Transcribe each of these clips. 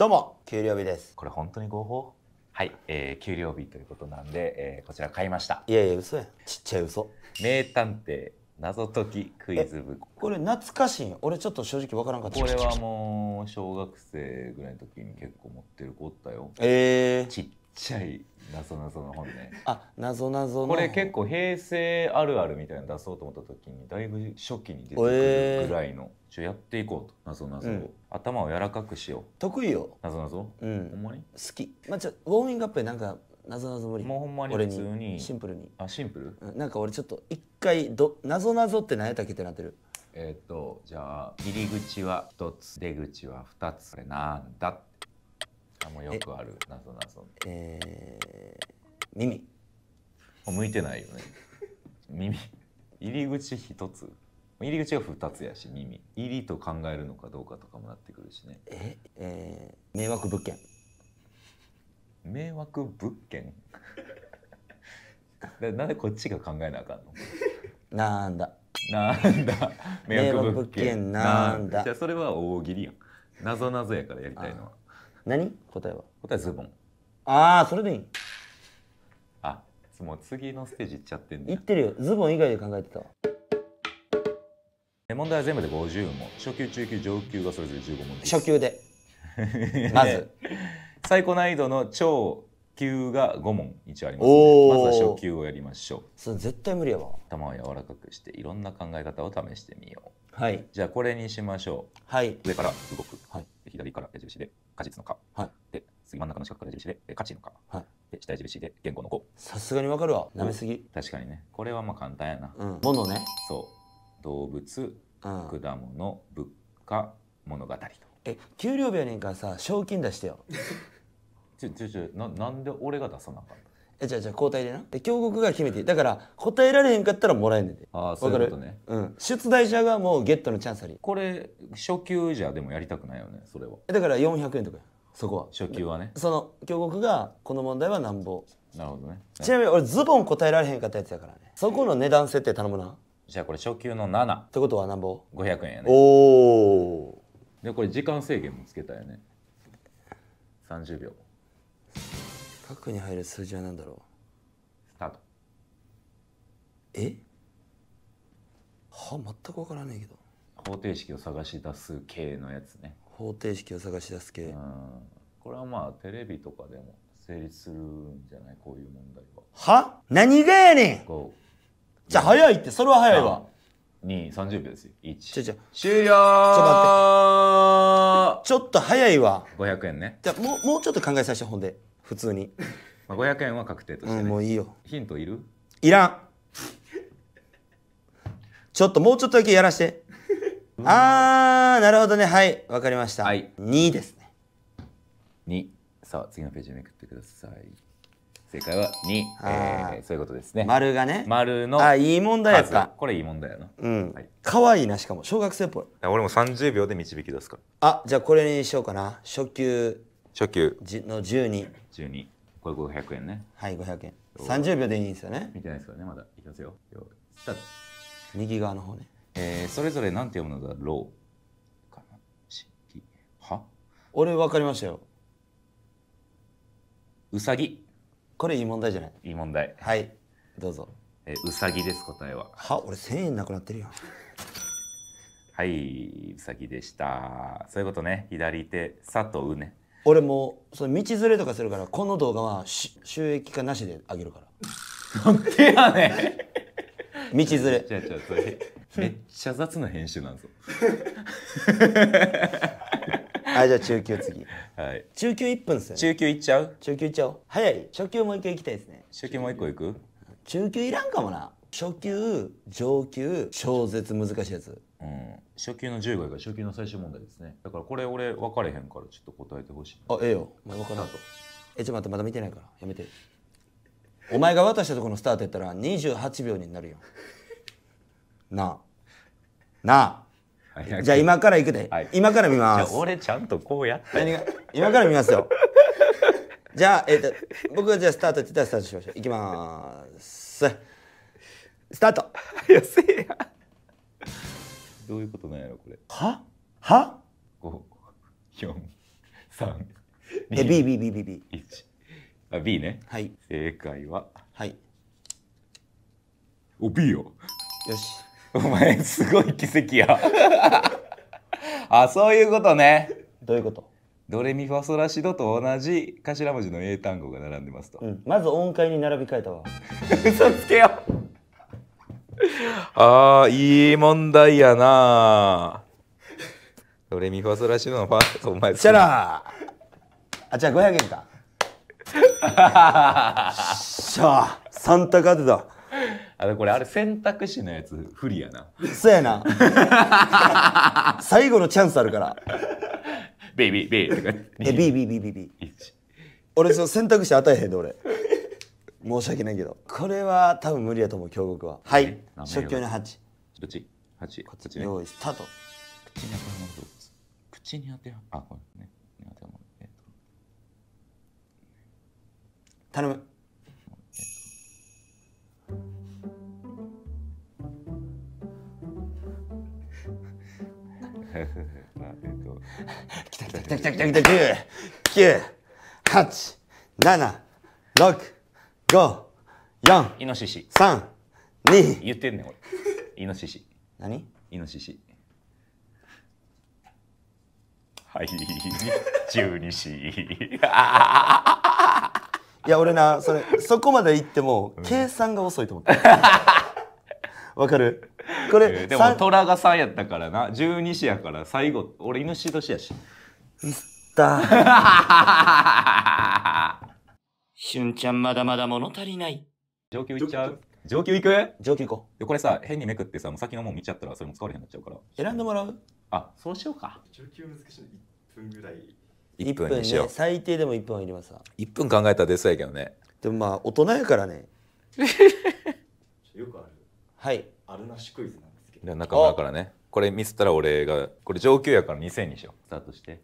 どうも給料日ですこれ本当に合法はい、えー、給料日ということなんで、えー、こちら買いましたいやいや嘘やちっちゃい嘘名探偵謎解きクイズ部これ懐かしい俺ちょっと正直わからんかったこれはもう小学生ぐらいの時に結構持ってる子おったよええー、ちっちゃい謎謎の本ねあ謎謎のこれ結構平成あるあるみたいなの出そうと思った時にだいぶ初期に出てくるぐらいの、えー、やっていこうと謎謎を、うん、頭を柔らかくしよう得意よ謎謎うんほんまに好きまあちょウォーミングアップでなんかなぞなぞ無理もうほんまに普通にシンプルにあシンプルなんか俺ちょっと一回どなぞなぞって何やったっけってなってるえっ、ー、とじゃあ入り口は1つ出口は2つこれなんだってあもうよくあるなぞなぞえー、耳向いてないよね耳入り口1つ入り口が2つやし耳入りと考えるのかどうかとかもなってくるしねええー、迷惑物件迷惑物件 なんでこっちが考えなあかんのなんだなんだ迷惑物件なんだじゃそれは大喜利やんなぞなぞやからやりたいのは何答えは答えズボンああそれでいいあもう次のステージ行っちゃってんだ行ってるよズボン以外で考えてたわ問題は全部で50問初級中級上級がそれぞれ15問です初級で まず最高難易度の超級が5問一応あります、ね、まずは初級をやりましょうそれ絶対無理やわ頭を柔らかくしていろんな考え方を試してみようはいじゃあこれにしましょうはい上から動く、はい、左から矢印で果実のか、はい、で次真ん中の四角から矢印で価値のか、はい、で下矢印で言語の5さすがにわかるわなめすぎ、うん、確かにねこれはまあ簡単やな、うん、ものねそう動物、うん、果物物価物語とえ給料日やねんからさ賞金出してよ ちょちょちょななんで俺が出さなかったえじゃあじゃあ交代でなで京極が決めていいだから答えられへんかったらもらえんねんでああそういうことねうん出題者がもうゲットのチャンスありこれ初級じゃでもやりたくないよねそれはえだから400円とかそこは初級はねその京極がこの問題はなんぼなるほどねちなみに俺ズボン答えられへんかったやつやからねそこの値段設定頼むなじゃあこれ初級の7ってことはなんぼ円やねおおでこれ時間制限もつけたよね30秒核に入る数字は何だろうスタートえは全く分からないけど方程式を探し出す系のやつね方程式を探し出す系、これはまあテレビとかでも成立するんじゃないこういう問題はは何がやねんじゃあ早いってそれは早いわ230秒ですよ1ちょ終了ちょっと待ってちょっと早いわ500円ねじゃあもうもうちょっと考えさせてほんで普通に、まあ、500円は確定として、ねうん、もういいよヒントいるいらんちょっともうちょっとだけやらして あーなるほどねはいわかりました、はい、2ですね2さあ次のページめくってください正解は2、えー、そういうことですね丸がね丸のあいい問題やったこれいい問題やなうん、はい、かわいいなしかも小学生っぽい俺も30秒で導き出すからあじゃあこれにしようかな初級初級の1212これ500円ねはい500円30秒でいいんですよね見てないですからねまだいきますよスタート右側の方ねえー、それぞれなんて読むのだろうかなしきは俺分かりましたようさぎこれいい問題じゃないいい問題はいどうぞえうさぎです答えはは俺1000円なくなってるよはいうさぎでしたそういうことね左手「さ」と「う」ね俺もその道連れとかするからこの動画は収益化なしであげるからなんでやねん道連れ違う違うそれめっちゃ雑な編集なんぞはいじゃあ中級次はい中級1分っすよ、ね、中級いっちゃう中級いっちゃおう早い初級もう一回いきたいですね初級もう一個いく中級いらんかもな初級上級小絶難しいやつうん、初級の15位が初級の最終問題ですねだからこれ俺分かれへんからちょっと答えてほしいあええよお前分からんとえちょっと待ってまだ見てないからやめてお前が渡したとこのスタートやったら28秒になるよ なあなあじゃあ今から行くで、はい、今から見ますじゃあ俺ちゃんとこうやって今から見ますよ じゃあ、えっ、ー、と、僕がじゃあスタートって言ったらスタートしましょう。いきます。スタート。よせや。どういうことなんやろこれはは五四三え B B B B B 一あ B ねはい正解ははいお B よよしお前すごい奇跡や あそういうことねどういうことドレミファソラシドと同じ頭文字の英単語が並んでますと、うんまず音階に並び替えたわ嘘つけよ ああ、いい問題やなドレミファソラシドのファーストお前したらあ、じゃあ500円か。しゃあ、3択当てた。あのこれあれ選択肢のやつ不利やな。そうやな。最後のチャンスあるから。ベイビー、ベイとか。え、ビービービービービー。俺、その選択肢与えへんで、俺。申し訳ないけどこれは多分無理やと思う京極ははい食器の8どっち ?8 こっち、ね、用意スタート口に当てはまる動物口に当てはあこれね当てはまるえー、と頼むきたたたたたた五、四、イノシシ。三、二。言ってんねん、俺。イノシシ。何イノシシ。はい、十二子。いや、俺な、それ、そこまで行っても、計算が遅いと思って。わかるこれ、でも虎が3やったからな十二子やから最後俺イノシシ年やしミった しゅんちゃんまだまだ物足りない。上級行っちゃう上級行く上級行こう。これさ、変にめくってさ、もう先のも見ちゃったらそれも使われへんなっちゃうから。選んでもらうあ、そうしようか。上級難しいの1分ぐらい。1分にしよう、ね、最低でも1分はいりますわ。1分考えたら出そうやけどね。でもまあ、大人やからね。よくある。はい。あるなしクイズなんですけど。中村からね。これミスったら俺が、これ上級やから2000にしよう。スタートして。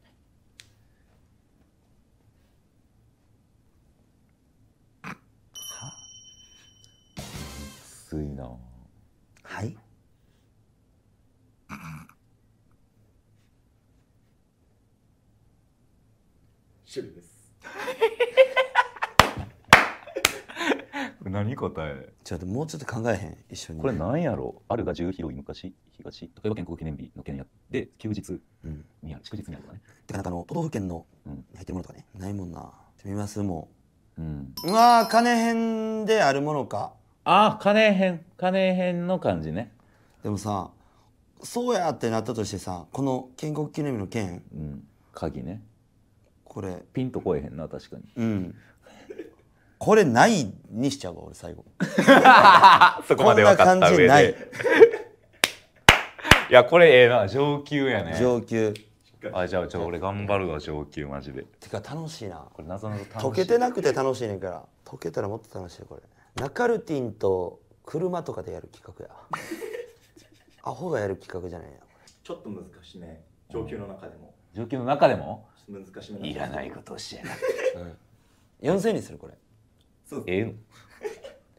ついなはい趣味です何答えちょっともうちょっと考えへん一緒にこれなんやろあるが十広い昔東富山県国記念日の件やで休日にある、うん、祝日にあるとかねてかなんかあの都道府県の入ってるものとかね、うん、ないもんな見ますもう、うん、まあ金編であるものかああ金編金編の感じねでもさそうやってなったとしてさこの建国記念日の件、うん、鍵ねこれピンとこえへんな確かにうんこれないにしちゃうわ俺最後 そこまで分かった上でいやこれええな上級やね上級あじゃあじゃあ俺頑張るわ上級マジでてか楽しいなこれ謎の楽しい溶けてなくて楽しいねんから溶けたらもっと楽しいこれナカルティンと車とかでやる企画や アホがやる企画じゃないやちょっと難しいね上級の中でも上級の中でも難しいいらないことをしやがって、うん、4000円にするこれそうええの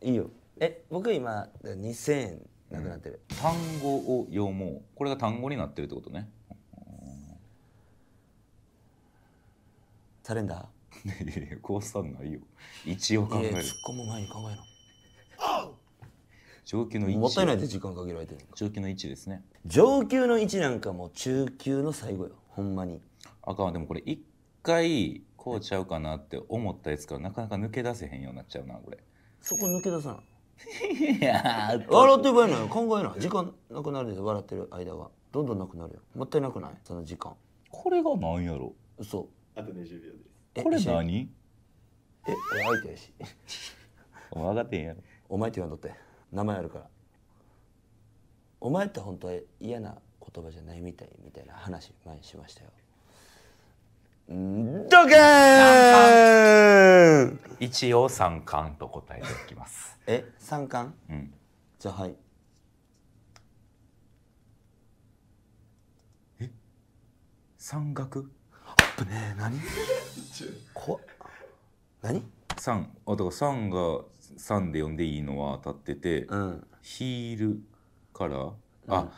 いいよえ僕今2000円なくなってる、うん、単語を読もうこれが単語になってるってことねャレンダーいやいや怖さないよ一応考える突っ込む前に考えろ上級の位置もったいないで時間限られてる上級の位置ですね上級の位置なんかも中級の最後よほんまにあかんでもこれ一回こうちゃうかなって思ったやつからなかなか抜け出せへんようになっちゃうなこれそこ抜け出さない や笑ってばいいのよ考えない時間なくなるで笑ってる間はどんどんなくなるよもったいなくないその時間これがなんやろそうあと20秒ですこれ何えお相手やし お前分かってんやろお前って言わんとって名前あるからお前って本当は嫌な言葉じゃないみたいみたいな話前にしましたよドケー一応三冠と答えておきますえ三冠、うん、じゃあはいえ山岳ね何怖っ何サンあだからサンがサンで呼んでいいのは当たってて、うんヒールから、うんあ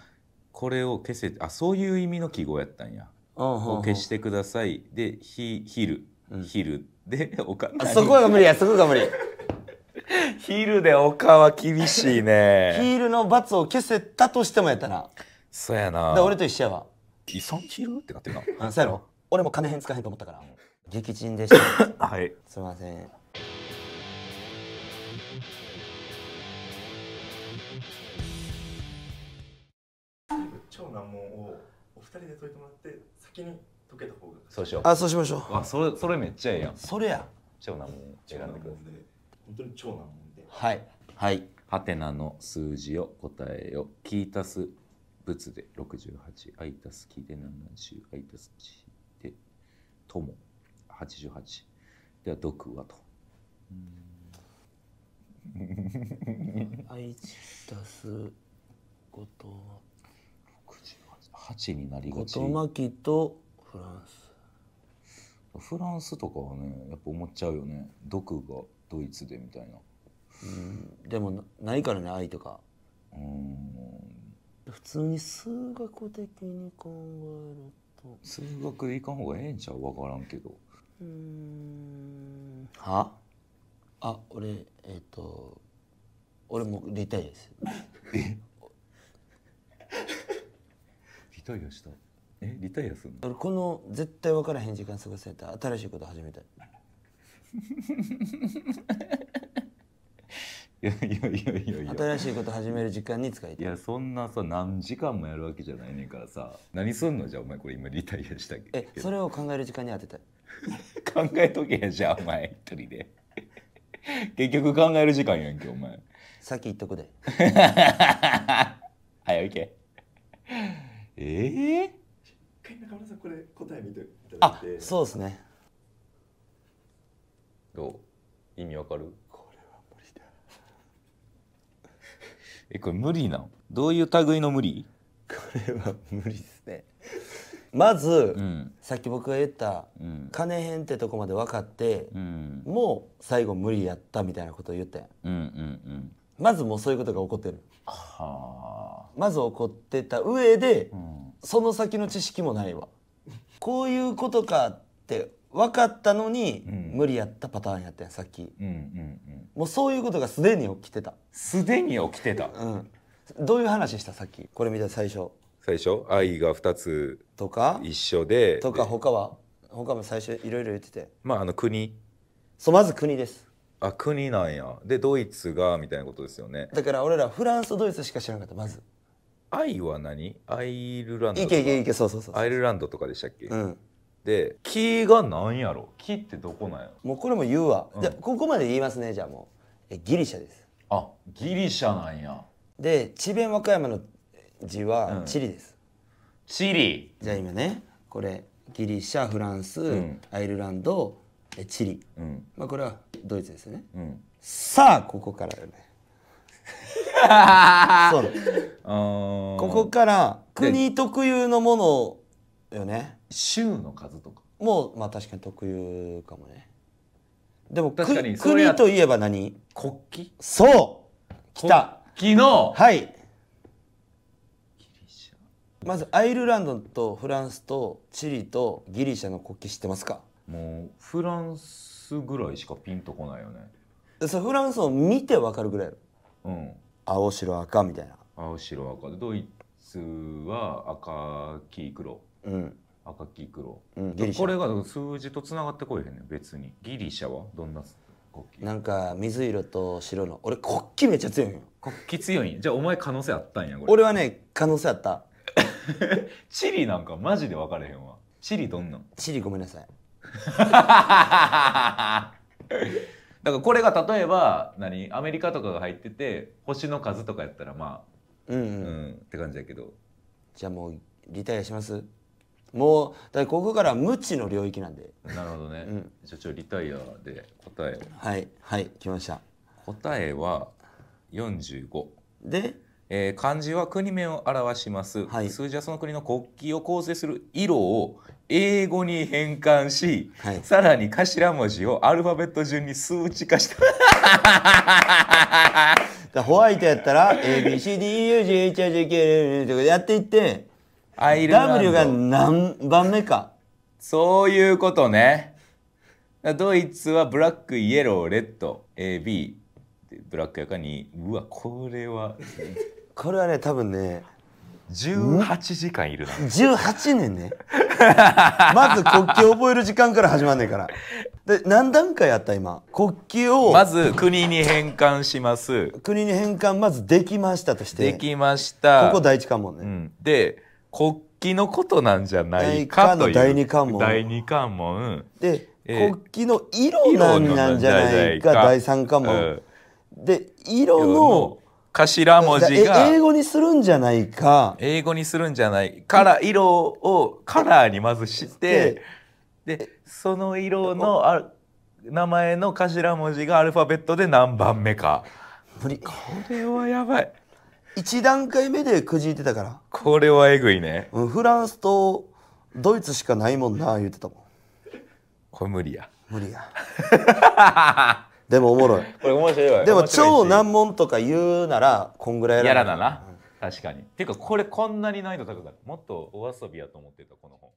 これを消せあそういう意味の記号やったんや、を消してくださいでヒヒール、うんヒールでおかあそこが無理やそこが無理 ヒールでか」は厳しいね ヒールの罰を消せたとしてもやったなそうやな俺と一緒やわ遺産ヒールってなってるなあそうやろ俺も金使えへんと思ったから、激沈でした はいすいませんいそうしようあそうしましょうあそれそれめっちゃええやんそれや超難問選んでください本当に超難問ではいはいハテナの数字を答えよ聞いたす物で八。8 I たす聞い七十。0 I たす1。友88では毒はと。愛知足すことは8になりがち後巻とフランスフランスとかはねやっぱ思っちゃうよね毒がドイツでみたいなうんでもないからね愛とかうん普通に数学的に考える数学でいかん方がええんちゃう分からんけどうんはあ俺えっ、ー、と俺もリタイアですえリタイアしたえリタイアするの俺この絶対分からへん時間過ごせた新しいこと始めたいいやいやいや新しいこと始める時間に使いたいやそんなさ何時間もやるわけじゃないねんからさ何すんのじゃあお前これ今リタイアしたけえそれを考える時間に当てたい考えとけやじゃあお前一人で結局考える時間やんけお前さっき言っとくでは いけええー、中村さんこれ答え見てあそうですねどう意味わかるえこれ無理なのどういう類の無理これは無理ですねまず、うん、さっき僕が言った、うん、金編ってとこまで分かって、うん、もう最後無理やったみたいなことを言ったやん,、うんうんうん、まずもうそういうことが起こってるはまず起こってた上で、うん、その先の知識もないわこういうことかって分かったのに、無理やったパターンやったんさっき、うんうんうん、もうそういうことがすでに起きてたすでに起きてた、うんどういう話したさっきこれ見た最初最初愛が2つとか一緒でとか他は他も最初いろいろ言っててまああの国そうまず国ですあ国なんやでドイツがみたいなことですよねだから俺らフランスドイツしか知らなかったまず愛は何アイルランドいけいけいけそうそうそうアイルランドとかでしたっけ、うん、で「木がなんやろ木ってどこなんやもうこれも言うわ、うん、じゃここまで言いますねじゃあもうえギリシャですあギリシャなんやで智弁和歌山の字はチリです、うん、チリじゃあ今ねこれギリシャフランス、うん、アイルランドえチリ、うん、まあこれはドイツですね、うん、さあここからよね そうここから国特有のものをよね州の数とかもうまあ確かに特有かもねでも確かに国といえば何国旗そう来た国旗のはいまずアイルランドとフランスとチリとギリシャの国旗知ってますかもうフランスぐらいしかピンとこないよねそフランスを見てわかるぐらいうん青白赤みたいな青白赤でドイツは赤黄黒うん赤き黒、うん、ギリシャこれが数字とつながってこいへんね別にギリシャはどんな国旗なんか水色と白の俺国旗めっちゃ強いよ国旗強いんじゃあお前可能性あったんや俺はね可能性あった チリなんかマジで分かれへんわチリどんなんチリごめんなさい だからこれが例えば何アメリカとかが入ってて星の数とかやったらまあうん、うん、うん、って感じやけどじゃあもうリタイアしますもうだここから無知の領域なんでなるほどね、うん、ちょリタイアで答えをはいはい来ました答えは45で、えー、漢字は国名を表します、はい、数字はその国の国旗を構成する色を英語に変換し、はい、さらに頭文字をアルファベット順に数値化した ホワイトやったら ABCDEUGHIJKL とかやっていってアイルランド W が何番目かそういうことねドイツはブラックイエローレッド AB ブラックやかにうわこれはこれはね多分ね18時間いるな18年ねまず国旗を覚える時間から始まんねえからで何段階あった今国旗をまず国に返還します国に返還まずできましたとしてできましたここ第一関門ね、うん、で国旗のことなんじゃないかという第二関門第二関門で、えー、国旗の色なんなんじゃないか第三関門、うん、で色の頭文字が英語にするんじゃないか英語にするんじゃないから色をカラーにまずしてでその色のあ名前の頭文字がアルファベットで何番目かこれはやばい1段階目でくじいてたからこれはえぐいね、うん、フランスとドイツしかないもんな言ってたもんこれ無理や無理や でもおもろいこれ面白いわでも超難問とか言うならこんぐらいやらなやらな、確かにていうかこれこんなに難易度高かったもっとお遊びやと思ってたこの本